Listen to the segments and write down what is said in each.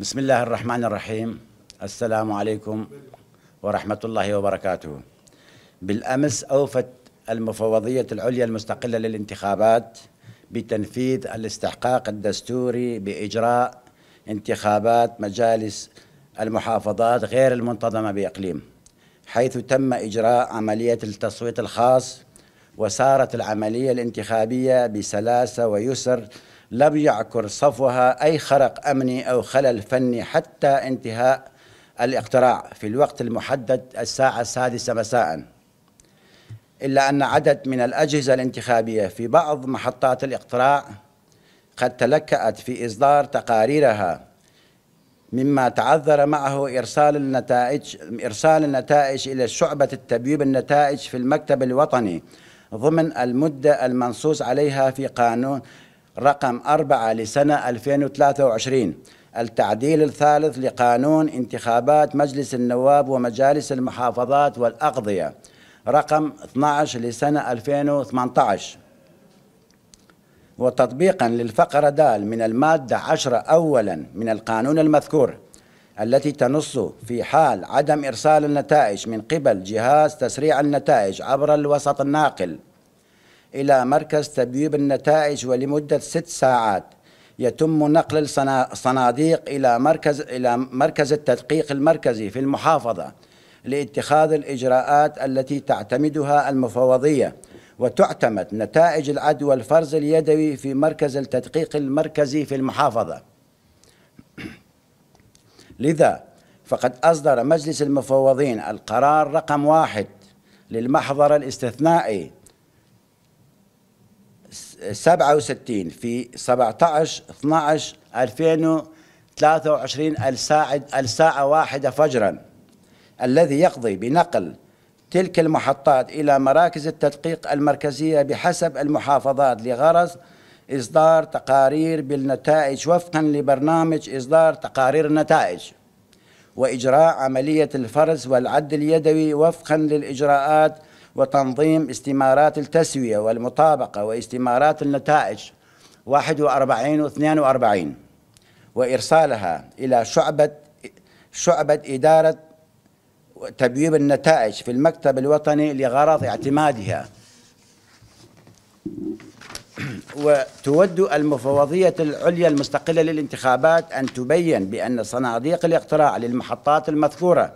بسم الله الرحمن الرحيم السلام عليكم ورحمة الله وبركاته بالأمس أوفت المفوضية العليا المستقلة للانتخابات بتنفيذ الاستحقاق الدستوري بإجراء انتخابات مجالس المحافظات غير المنتظمة بإقليم حيث تم إجراء عملية التصويت الخاص وسارت العملية الانتخابية بسلاسة ويسر لم يعكر صفوها أي خرق أمني أو خلل فني حتى انتهاء الاقتراع في الوقت المحدد الساعة السادسة مساءً إلا أن عدد من الأجهزة الانتخابية في بعض محطات الاقتراع قد تلكأت في إصدار تقاريرها مما تعذر معه إرسال النتائج إرسال النتائج إلى شعبة التبييب النتائج في المكتب الوطني ضمن المدة المنصوص عليها في قانون رقم 4 لسنة 2023 التعديل الثالث لقانون انتخابات مجلس النواب ومجالس المحافظات والأقضية رقم 12 لسنة 2018 وتطبيقا للفقرة دال من المادة 10 أولا من القانون المذكور التي تنص في حال عدم إرسال النتائج من قبل جهاز تسريع النتائج عبر الوسط الناقل إلى مركز تبويب النتائج ولمدة ست ساعات يتم نقل الصناديق إلى مركز إلى مركز التدقيق المركزي في المحافظة لاتخاذ الإجراءات التي تعتمدها المفوضية وتعتمد نتائج العدوى الفرز اليدوي في مركز التدقيق المركزي في المحافظة لذا فقد أصدر مجلس المفوضين القرار رقم واحد للمحضر الاستثنائي 67 في 17 12 2023 الساعة الساعة واحدة فجرا الذي يقضي بنقل تلك المحطات إلى مراكز التدقيق المركزية بحسب المحافظات لغرض إصدار تقارير بالنتائج وفقا لبرنامج إصدار تقارير النتائج وإجراء عملية الفرز والعد اليدوي وفقا للإجراءات وتنظيم استمارات التسوية والمطابقة واستمارات النتائج 41 و 42 وإرسالها إلى شعبة شعبة إدارة تبييب النتائج في المكتب الوطني لغرض اعتمادها وتود المفوضية العليا المستقلة للانتخابات أن تبين بأن صناديق الاقتراع للمحطات المذكورة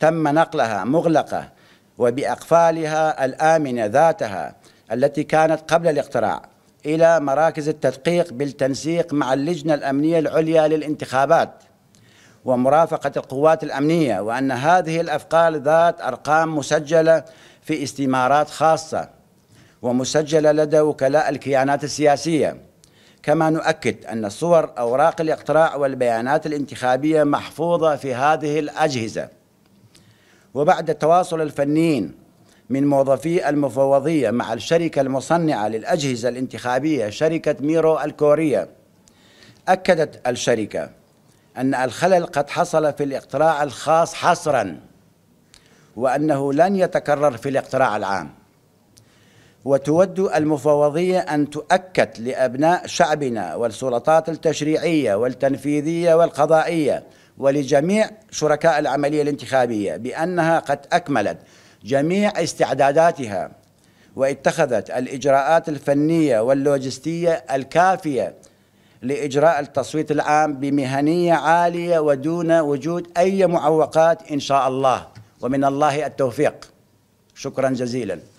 تم نقلها مغلقة وبأقفالها الآمنة ذاتها التي كانت قبل الاقتراع إلى مراكز التدقيق بالتنسيق مع اللجنة الأمنية العليا للانتخابات ومرافقة القوات الأمنية وأن هذه الأفقال ذات أرقام مسجلة في استمارات خاصة ومسجلة لدى وكلاء الكيانات السياسية كما نؤكد أن صور أوراق الاقتراع والبيانات الانتخابية محفوظة في هذه الأجهزة وبعد تواصل الفنيين من موظفي المفوضية مع الشركة المصنعة للأجهزة الانتخابية شركة ميرو الكورية أكدت الشركة أن الخلل قد حصل في الاقتراع الخاص حصرا وأنه لن يتكرر في الاقتراع العام وتود المفوضية أن تؤكد لأبناء شعبنا والسلطات التشريعية والتنفيذية والقضائية ولجميع شركاء العملية الانتخابية بأنها قد أكملت جميع استعداداتها واتخذت الإجراءات الفنية واللوجستية الكافية لإجراء التصويت العام بمهنية عالية ودون وجود أي معوقات إن شاء الله ومن الله التوفيق شكرا جزيلا